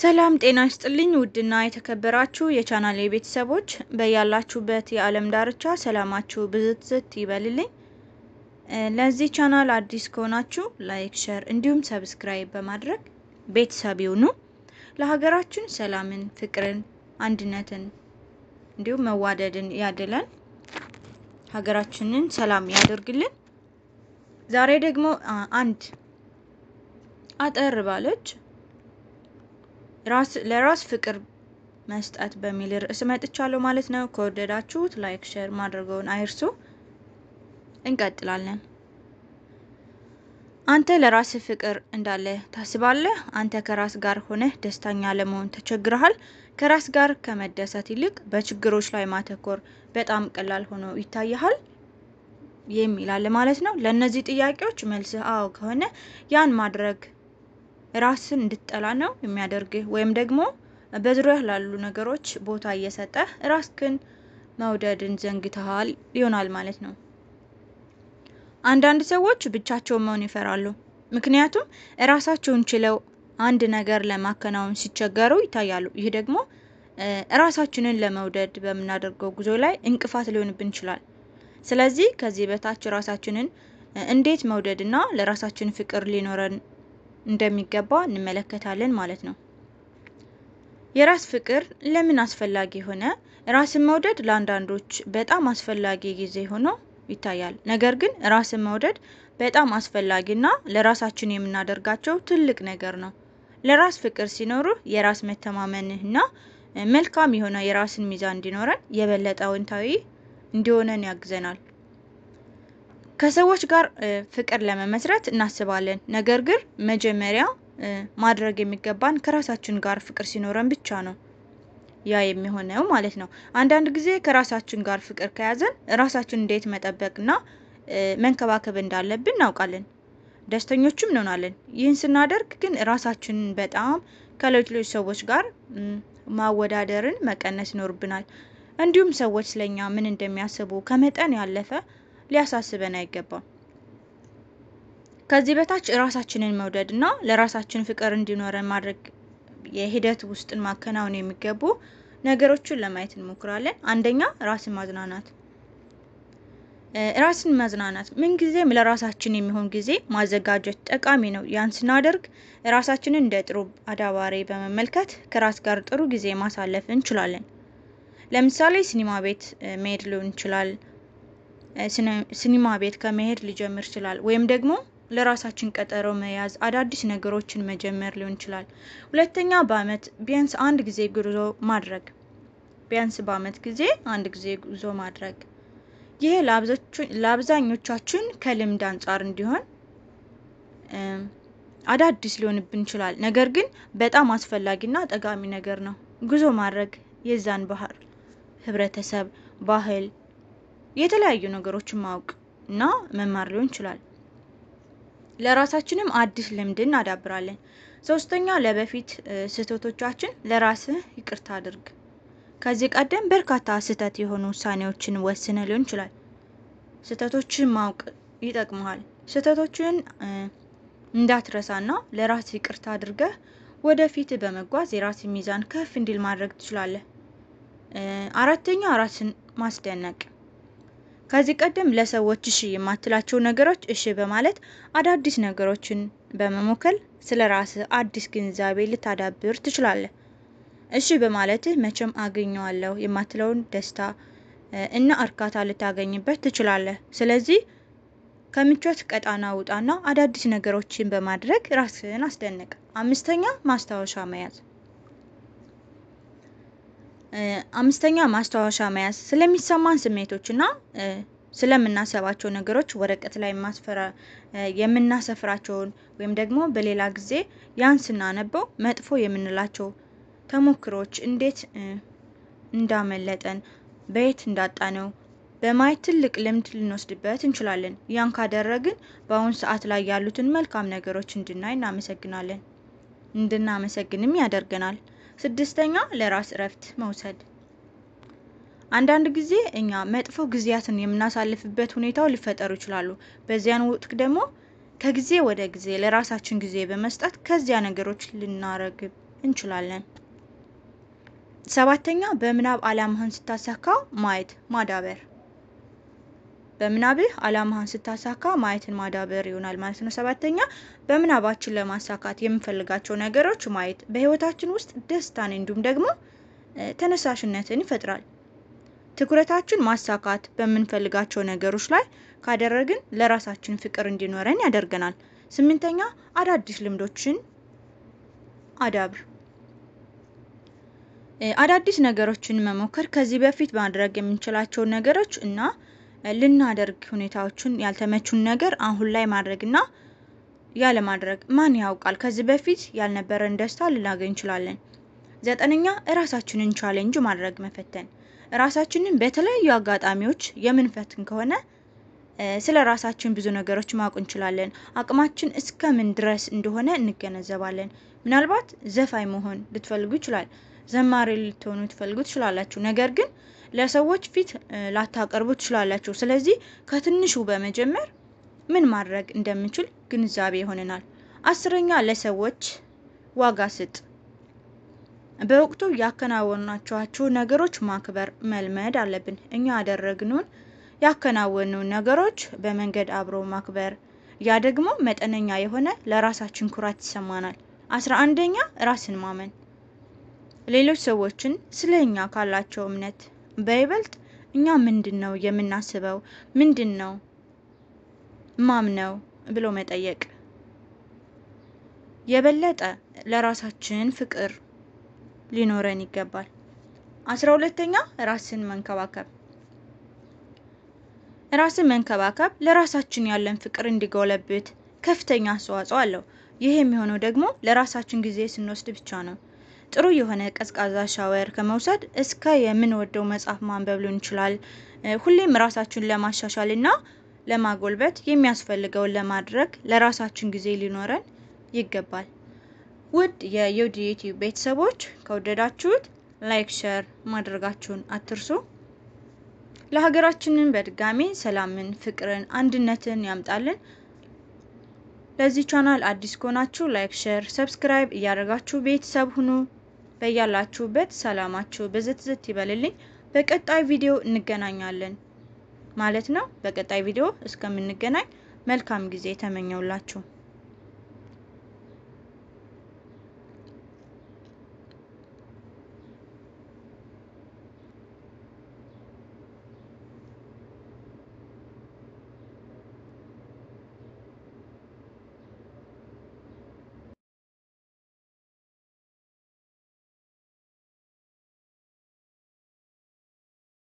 ሰላም ጤና ይስጥልኝ። ውድና የተከበራችሁ የቻናሌ ቤተሰቦች በያላችሁበት የዓለም ዳርቻ ሰላማችሁ ብዝትዝት ይበልልኝ። ለዚህ ቻናል አዲስ ከሆናችሁ ላይክ፣ ሸር እንዲሁም ሰብስክራይብ በማድረግ ቤተሰብ ይሁኑ። ለሀገራችን ሰላምን፣ ፍቅርን፣ አንድነትን እንዲሁም መዋደድን ያድለን። ሀገራችንን ሰላም ያደርግልን። ዛሬ ደግሞ አንድ አጠር ባለች ለራስ ፍቅር መስጠት በሚል ርዕስ መጥቻለሁ ማለት ነው። ከወደዳችሁት ላይክ፣ ሼር ማድረገውን አይርሱ። እንቀጥላለን። አንተ ለራስህ ፍቅር እንዳለ ታስባለህ? አንተ ከራስ ጋር ሆነህ ደስተኛ ለመሆን ተቸግረሃል? ከራስ ጋር ከመደሰት ይልቅ በችግሮች ላይ ማተኮር በጣም ቀላል ሆኖ ይታይሃል የሚል ማለት ነው። ለእነዚህ ጥያቄዎች መልስህ አዎ ከሆነ ያን ማድረግ ራስን እንድትጠላ ነው የሚያደርግህ ወይም ደግሞ በዙሪያህ ላሉ ነገሮች ቦታ እየሰጠህ ራስክን መውደድን ዘንግተሃል ይሆናል ማለት ነው። አንዳንድ ሰዎች ብቻቸውን መሆን ይፈራሉ። ምክንያቱም እራሳቸውን ችለው አንድ ነገር ለማከናወን ሲቸገሩ ይታያሉ። ይህ ደግሞ እራሳችንን ለመውደድ በምናደርገው ጉዞ ላይ እንቅፋት ሊሆንብን ይችላል። ስለዚህ ከዚህ በታች ራሳችንን እንዴት መውደድና ለራሳችን ፍቅር ሊኖረን እንደሚገባ እንመለከታለን ማለት ነው። የራስ ፍቅር ለምን አስፈላጊ ሆነ? ራስን መውደድ ለአንዳንዶች በጣም አስፈላጊ ጊዜ ሆኖ ይታያል። ነገር ግን ራስን መውደድ በጣም አስፈላጊና ለራሳችን የምናደርጋቸው ትልቅ ነገር ነው። ለራስ ፍቅር ሲኖሩ የራስ መተማመንህና መልካም የሆነ የራስን ሚዛን እንዲኖረን የበለጠ አዎንታዊ እንዲሆነን ያግዘናል። ከሰዎች ጋር ፍቅር ለመመስረት እናስባለን። ነገር ግን መጀመሪያ ማድረግ የሚገባን ከራሳችን ጋር ፍቅር ሲኖረን ብቻ ነው ያ የሚሆነው ማለት ነው። አንዳንድ ጊዜ ከራሳችን ጋር ፍቅር ከያዘን ራሳችን እንዴት መጠበቅና መንከባከብ እንዳለብን እናውቃለን። ደስተኞችም እንሆናለን። ይህን ስናደርግ ግን ራሳችንን በጣም ከሌሎች ሰዎች ጋር ማወዳደርን መቀነስ ይኖርብናል። እንዲሁም ሰዎች ስለኛ ምን እንደሚያስቡ ከመጠን ያለፈ ሊያሳስበን አይገባም። ከዚህ በታች ራሳችንን መውደድ እና ለራሳችን ፍቅር እንዲኖረን ማድረግ የሂደት ውስጥን ማከናወን የሚገቡ ነገሮችን ለማየት እንሞክራለን። አንደኛ ራስን ማዝናናት። ራስን ማዝናናት ምንጊዜም ለራሳችን የሚሆን ጊዜ ማዘጋጀት ጠቃሚ ነው። ያን ስናደርግ ራሳችንን እንደ ጥሩ አዳባሪ በመመልከት ከራስ ጋር ጥሩ ጊዜ ማሳለፍ እንችላለን። ለምሳሌ ሲኒማ ቤት መሄድ ሊሆን ይችላል። ሲኒማ ቤት ከመሄድ ሊጀምር ይችላል። ወይም ደግሞ ለራሳችን ቀጠሮ መያዝ፣ አዳዲስ ነገሮችን መጀመር ሊሆን ይችላል። ሁለተኛ በአመት ቢያንስ አንድ ጊዜ ጉዞ ማድረግ ቢያንስ በአመት ጊዜ አንድ ጊዜ ጉዞ ማድረግ ይሄ ለአብዛኞቻችን ከልምድ አንጻር እንዲሆን አዳዲስ ሊሆንብን ይችላል። ነገር ግን በጣም አስፈላጊና ጠቃሚ ነገር ነው። ጉዞ ማድረግ የዛን ባህል ህብረተሰብ ባህል የተለያዩ ነገሮችን ማወቅ እና መማር ሊሆን ይችላል። ለራሳችንም አዲስ ልምድ እናዳብራለን። ሶስተኛ ለበፊት ስህተቶቻችን ለራስህ ይቅርታ አድርግ። ከዚህ ቀደም በርካታ ስህተት የሆኑ ውሳኔዎችን ወስነ ሊሆን ይችላል። ስህተቶችን ማወቅ ይጠቅመሃል። ስህተቶችን እንዳትረሳና ለራስ ይቅርታ አድርገህ ወደፊት በመጓዝ የራስ ሚዛን ከፍ እንዲል ማድረግ ትችላለህ። አራተኛ ራስን ማስደነቅ ከዚህ ቀደም ለሰዎች እሺ የማትላቸው ነገሮች እሺ በማለት አዳዲስ ነገሮችን በመሞከል ስለ ራስ አዲስ ግንዛቤ ልታዳብር ትችላለህ። እሺ በማለትህ መቼም አገኘዋለሁ የማትለውን ደስታ እና እርካታ ልታገኝበት ትችላለህ። ስለዚህ ከምቾት ቀጣና ውጣና አዳዲስ ነገሮችን በማድረግ ራስህን አስደንቅ። አምስተኛ ማስታወሻ መያዝ አምስተኛ ማስታወሻ መያዝ ስለሚሰማን ስሜቶችና ስለምናሰባቸው ነገሮች ወረቀት ላይ ማስፈራ የምናሰፍራቸውን ወይም ደግሞ በሌላ ጊዜ ያን ስናነበው መጥፎ የምንላቸው ተሞክሮች እንዴት እንዳመለጠን በየት እንዳጣነው በማየት ትልቅ ልምድ ልንወስድበት እንችላለን። ያን ካደረግን በአሁኑ ሰዓት ላይ ያሉትን መልካም ነገሮች እንድናይ እናመሰግናለን እንድናመሰግንም ያደርገናል። ስድስተኛ ለራስ እረፍት መውሰድ። አንዳንድ ጊዜ እኛ መጥፎ ጊዜያትን የምናሳልፍበት ሁኔታው ሊፈጠሩ ይችላሉ። በዚያን ወቅት ደግሞ ከጊዜ ወደ ጊዜ ለራሳችን ጊዜ በመስጠት ከዚያ ነገሮች ልናረግብ እንችላለን። ሰባተኛ በምናብ ዓላማህን ስታሳካው ማየት ማዳበር በምናብህ አላማህን ስታሳካ ማየትን ማዳበር ይሆናል ማለት ነው። ሰባተኛ በምናባችን ለማሳካት የምንፈልጋቸው ነገሮች ማየት በህይወታችን ውስጥ ደስታን እንዲሁም ደግሞ ተነሳሽነትን ይፈጥራል። ትኩረታችን ማሳካት በምንፈልጋቸው ነገሮች ላይ ካደረግን ለራሳችን ፍቅር እንዲኖረን ያደርገናል። ስምንተኛ አዳዲስ ልምዶችን አዳብር። አዳዲስ ነገሮችን መሞከር ከዚህ በፊት ማድረግ የምንችላቸውን ነገሮች እና ልናደርግ ሁኔታዎቹን ያልተመቹን ነገር አሁን ላይ ማድረግና ያለ ማድረግ ማን ያውቃል? ከዚህ በፊት ያልነበረን ደስታ ልናገኝ እንችላለን። ዘጠነኛ እራሳችንን ቻሌንጅ ማድረግ መፈተን። ራሳችንን በተለያዩ አጋጣሚዎች የምንፈትን ከሆነ ስለ ራሳችን ብዙ ነገሮች ማወቅ እንችላለን። አቅማችን እስከምን ድረስ እንደሆነ እንገነዘባለን። ምናልባት ዘፋኝ መሆን ልትፈልጉ ይችላል። ዘማሪ ልትሆኑ ትፈልጉ ትችላላችሁ። ነገር ግን ለሰዎች ፊት ላታቀርቡ ትችላላችሁ። ስለዚህ ከትንሹ በመጀመር ምን ማድረግ እንደምንችል ግንዛቤ ይሆነናል። አስረኛ ለሰዎች ዋጋ ስጥ። በወቅቱ ያከናወናቸዋችሁ ነገሮች ማክበር መልመድ አለብን። እኛ ያደረግነውን ያከናወኑን ነገሮች በመንገድ አብሮ ማክበር፣ ያ ደግሞ መጠነኛ የሆነ ለራሳችን ኩራት ይሰማናል። አስራ አንደኛ ራስን ማመን ሌሎች ሰዎችን ስለ እኛ ካላቸው እምነት በይበልጥ እኛ ምንድን ነው የምናስበው፣ ምንድን ነው ማምነው ብሎ መጠየቅ የበለጠ ለራሳችን ፍቅር ሊኖረን ይገባል። አስራ ሁለተኛ ራስን መንከባከብ። ራስን መንከባከብ ለራሳችን ያለን ፍቅር እንዲጎለብት ከፍተኛ አስተዋጽኦ አለው። ይህ የሚሆነው ደግሞ ለራሳችን ጊዜ ስንወስድ ብቻ ነው። ጥሩ የሆነ ቀዝቃዛ ሻወር ከመውሰድ እስከ የምንወደው መጽሐፍ ማንበብ ሊሆን ይችላል። ሁሌም ራሳችን ለማሻሻል እና ለማጎልበት የሚያስፈልገውን ለማድረግ ለራሳችን ጊዜ ሊኖረን ይገባል። ውድ የዩዲ ዩቲዩብ ቤተሰቦች ከወደዳችሁት ላይክ፣ ሸር ማድረጋችሁን አትርሱ። ለሀገራችንን በድጋሚ ሰላምን፣ ፍቅርን፣ አንድነትን ያምጣልን። ለዚህ ቻናል አዲስ ከሆናችሁ ላይክ፣ ሸር፣ ሰብስክራይብ እያደረጋችሁ ቤተሰብ ሁኑ። በያላችሁበት ሰላማችሁ ዝት ይበልልኝ። በቀጣይ ቪዲዮ እንገናኛለን ማለት ነው። በቀጣይ ቪዲዮ እስከምንገናኝ መልካም ጊዜ ተመኘውላችሁ።